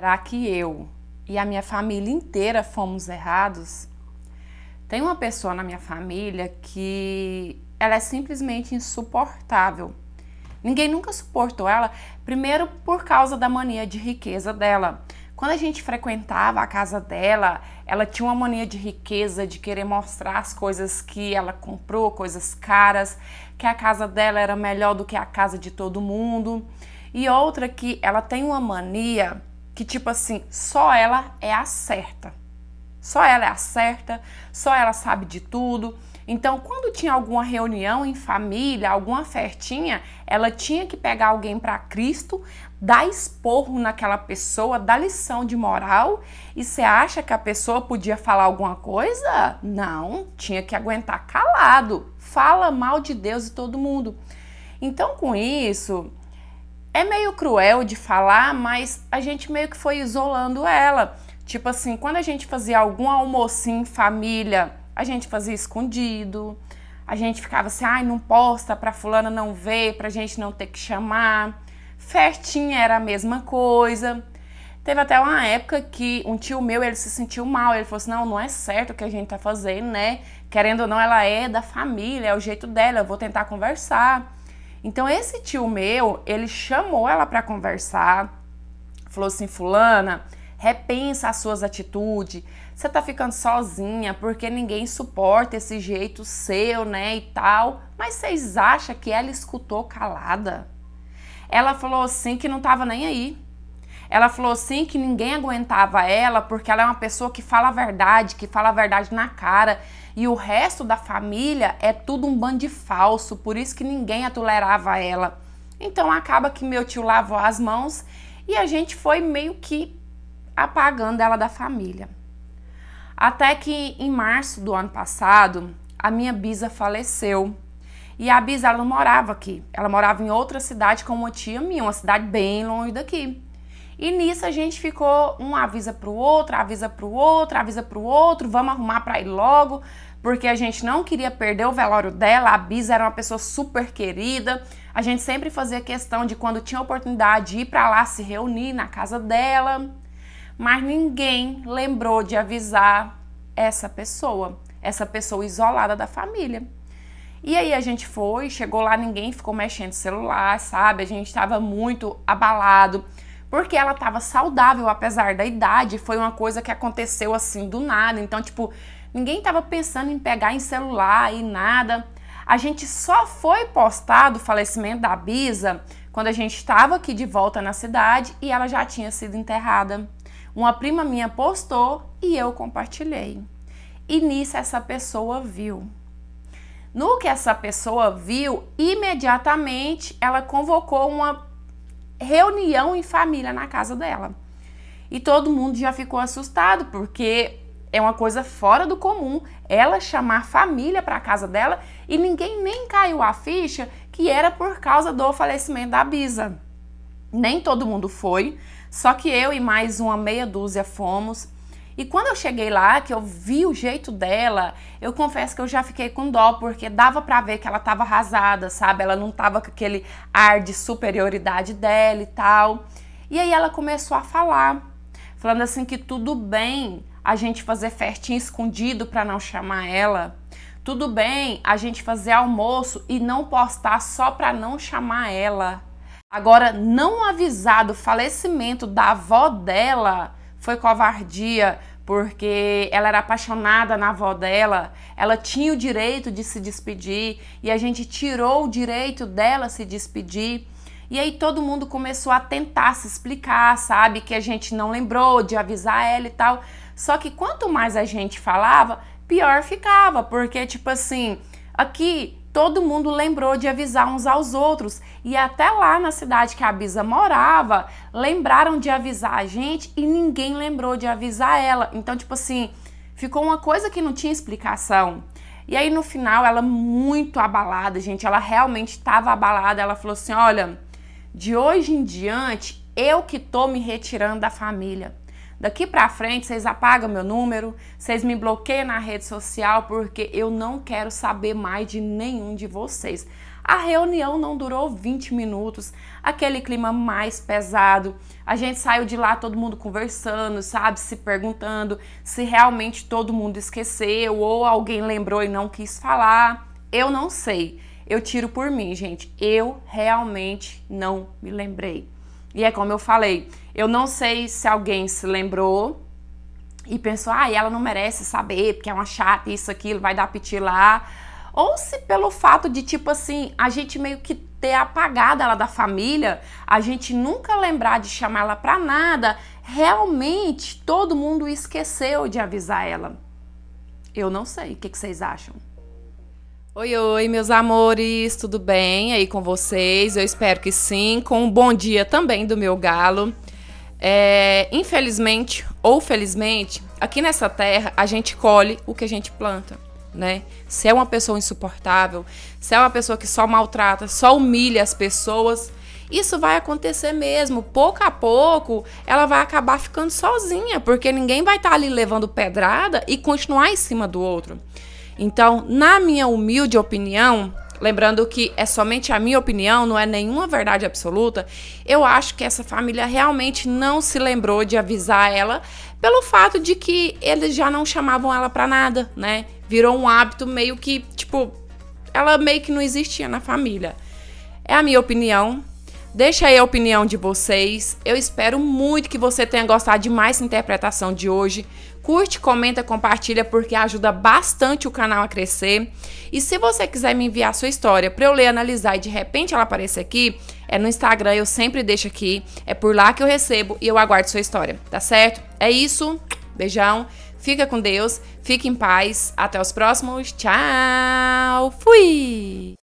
Será que eu e a minha família inteira fomos errados? Tem uma pessoa na minha família que ela é simplesmente insuportável. Ninguém nunca suportou ela, primeiro por causa da mania de riqueza dela. Quando a gente frequentava a casa dela, ela tinha uma mania de riqueza, de querer mostrar as coisas que ela comprou, coisas caras, que a casa dela era melhor do que a casa de todo mundo. E outra que ela tem uma mania que tipo assim, só ela é a certa. Só ela é a certa, só ela sabe de tudo. Então, quando tinha alguma reunião em família, alguma festinha, ela tinha que pegar alguém para Cristo, dar esporro naquela pessoa, dar lição de moral. E você acha que a pessoa podia falar alguma coisa? Não, tinha que aguentar calado. Fala mal de Deus e todo mundo. Então, com isso, é meio cruel de falar, mas a gente meio que foi isolando ela. Tipo assim, quando a gente fazia algum almocinho em família, a gente fazia escondido. A gente ficava assim, ai, não posta pra fulana não ver, pra gente não ter que chamar. Festinha era a mesma coisa. Teve até uma época que um tio meu, ele se sentiu mal, ele falou assim, não, não é certo o que a gente tá fazendo, né? Querendo ou não, ela é da família, é o jeito dela, eu vou tentar conversar. Então esse tio meu, ele chamou ela para conversar, falou assim: "Fulana, repensa as suas atitudes. Você tá ficando sozinha porque ninguém suporta esse jeito seu, né, e tal". Mas vocês acham que ela escutou calada? Ela falou assim que não tava nem aí ela falou assim que ninguém aguentava ela porque ela é uma pessoa que fala a verdade, que fala a verdade na cara. E o resto da família é tudo um bando de falso, por isso que ninguém a tolerava ela. Então acaba que meu tio lavou as mãos e a gente foi meio que apagando ela da família. Até que em março do ano passado, a minha bisa faleceu. E a bisa ela não morava aqui. Ela morava em outra cidade com uma tia minha, uma cidade bem longe daqui. E nisso a gente ficou, um avisa pro outro, avisa pro outro, avisa pro outro, vamos arrumar pra ir logo, porque a gente não queria perder o velório dela. A Bisa era uma pessoa super querida. A gente sempre fazia questão de quando tinha oportunidade ir para lá se reunir na casa dela. Mas ninguém lembrou de avisar essa pessoa, essa pessoa isolada da família. E aí a gente foi, chegou lá, ninguém ficou mexendo no celular, sabe? A gente estava muito abalado porque ela estava saudável apesar da idade, foi uma coisa que aconteceu assim do nada. Então, tipo, ninguém estava pensando em pegar em celular e nada. A gente só foi postado o falecimento da Bisa quando a gente estava aqui de volta na cidade e ela já tinha sido enterrada. Uma prima minha postou e eu compartilhei. E nisso essa pessoa viu. No que essa pessoa viu, imediatamente ela convocou uma reunião em família na casa dela. E todo mundo já ficou assustado, porque é uma coisa fora do comum ela chamar família para a casa dela e ninguém nem caiu a ficha que era por causa do falecimento da Bisa. Nem todo mundo foi, só que eu e mais uma meia dúzia fomos. E quando eu cheguei lá, que eu vi o jeito dela, eu confesso que eu já fiquei com dó, porque dava para ver que ela tava arrasada, sabe? Ela não tava com aquele ar de superioridade dela e tal. E aí ela começou a falar, falando assim que tudo bem a gente fazer festinha escondido para não chamar ela. Tudo bem a gente fazer almoço e não postar só para não chamar ela. Agora, não avisar do falecimento da avó dela foi covardia, porque ela era apaixonada na avó dela, ela tinha o direito de se despedir e a gente tirou o direito dela se despedir. E aí todo mundo começou a tentar se explicar, sabe? Que a gente não lembrou de avisar ela e tal. Só que quanto mais a gente falava, pior ficava, porque tipo assim, aqui todo mundo lembrou de avisar uns aos outros e até lá na cidade que a Bisa morava, lembraram de avisar a gente e ninguém lembrou de avisar ela. Então, tipo assim, ficou uma coisa que não tinha explicação. E aí no final, ela muito abalada, gente, ela realmente estava abalada, ela falou assim: "Olha, de hoje em diante, eu que tô me retirando da família. Daqui para frente vocês apagam meu número, vocês me bloqueiam na rede social porque eu não quero saber mais de nenhum de vocês. A reunião não durou 20 minutos, aquele clima mais pesado. A gente saiu de lá todo mundo conversando, sabe, se perguntando se realmente todo mundo esqueceu ou alguém lembrou e não quis falar. Eu não sei. Eu tiro por mim, gente. Eu realmente não me lembrei. E é como eu falei, eu não sei se alguém se lembrou e pensou, ah, ela não merece saber, porque é uma chata, isso, aquilo, vai dar piti lá. Ou se pelo fato de, tipo assim, a gente meio que ter apagado ela da família, a gente nunca lembrar de chamar ela pra nada, realmente todo mundo esqueceu de avisar ela. Eu não sei, o que, que vocês acham? Oi, oi, meus amores, tudo bem aí com vocês? Eu espero que sim, com um bom dia também do meu galo. É, infelizmente ou felizmente, aqui nessa terra a gente colhe o que a gente planta, né? Se é uma pessoa insuportável, se é uma pessoa que só maltrata, só humilha as pessoas, isso vai acontecer mesmo. Pouco a pouco, ela vai acabar ficando sozinha, porque ninguém vai estar tá ali levando pedrada e continuar em cima do outro. Então, na minha humilde opinião, lembrando que é somente a minha opinião, não é nenhuma verdade absoluta, eu acho que essa família realmente não se lembrou de avisar ela pelo fato de que eles já não chamavam ela para nada, né? Virou um hábito meio que, tipo, ela meio que não existia na família. É a minha opinião, Deixa aí a opinião de vocês. Eu espero muito que você tenha gostado de mais interpretação de hoje. Curte, comenta, compartilha porque ajuda bastante o canal a crescer. E se você quiser me enviar sua história para eu ler, analisar e de repente ela aparecer aqui, é no Instagram, eu sempre deixo aqui. É por lá que eu recebo e eu aguardo sua história, tá certo? É isso. Beijão. Fica com Deus, fique em paz. Até os próximos. Tchau. Fui.